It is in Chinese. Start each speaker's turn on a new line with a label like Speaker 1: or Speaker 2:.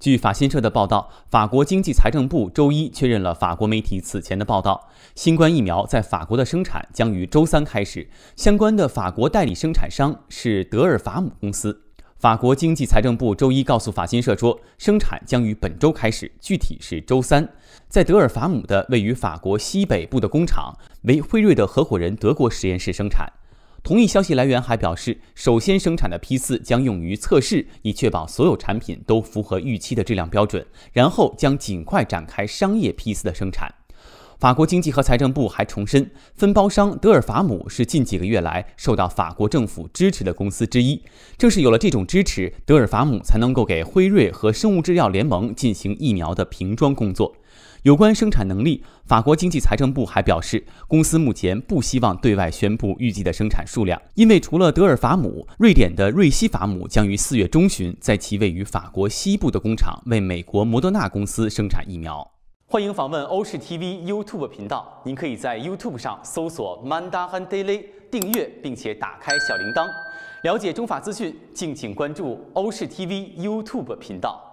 Speaker 1: 据法新社的报道，法国经济财政部周一确认了法国媒体此前的报道：新冠疫苗在法国的生产将于周三开始。相关的法国代理生产商是德尔法姆公司。法国经济财政部周一告诉法新社说，生产将于本周开始，具体是周三，在德尔法姆的位于法国西北部的工厂，为辉瑞的合伙人德国实验室生产。同一消息来源还表示，首先生产的批次将用于测试，以确保所有产品都符合预期的质量标准，然后将尽快展开商业批次的生产。法国经济和财政部还重申，分包商德尔法姆是近几个月来受到法国政府支持的公司之一。正是有了这种支持，德尔法姆才能够给辉瑞和生物制药联盟进行疫苗的瓶装工作。有关生产能力，法国经济财政部还表示，公司目前不希望对外宣布预计的生产数量，因为除了德尔法姆，瑞典的瑞西法姆将于四月中旬在其位于法国西部的工厂为美国摩德纳公司生产疫苗。欢迎访问欧视 TV YouTube 频道。您可以在 YouTube 上搜索 m a n d a h i n Daily” 订阅，并且打开小铃铛，了解中法资讯。敬请关注欧视 TV YouTube 频道。